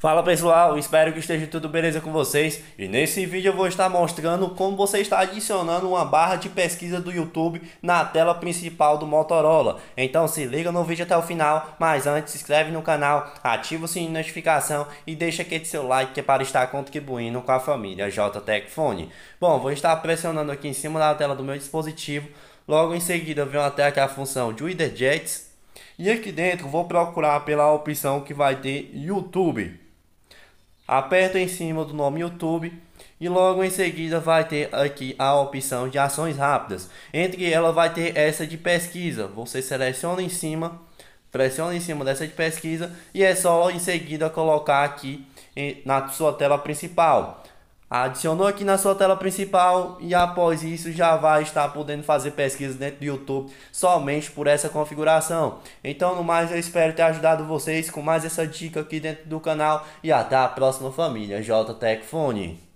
Fala pessoal, espero que esteja tudo beleza com vocês e nesse vídeo eu vou estar mostrando como você está adicionando uma barra de pesquisa do YouTube na tela principal do Motorola. Então se liga no vídeo até o final, mas antes se inscreve no canal, ativa o sininho de notificação e deixa aquele seu like que é para estar contribuindo com a família JTEC Fone. Bom, vou estar pressionando aqui em cima da tela do meu dispositivo, logo em seguida vem até aqui a função de Jets e aqui dentro vou procurar pela opção que vai ter YouTube. Aperto em cima do nome YouTube e logo em seguida vai ter aqui a opção de ações rápidas. Entre ela vai ter essa de pesquisa. Você seleciona em cima, pressiona em cima dessa de pesquisa e é só em seguida colocar aqui na sua tela principal. Adicionou aqui na sua tela principal e após isso já vai estar podendo fazer pesquisas dentro do YouTube somente por essa configuração. Então no mais eu espero ter ajudado vocês com mais essa dica aqui dentro do canal e até a próxima família JTech Phone.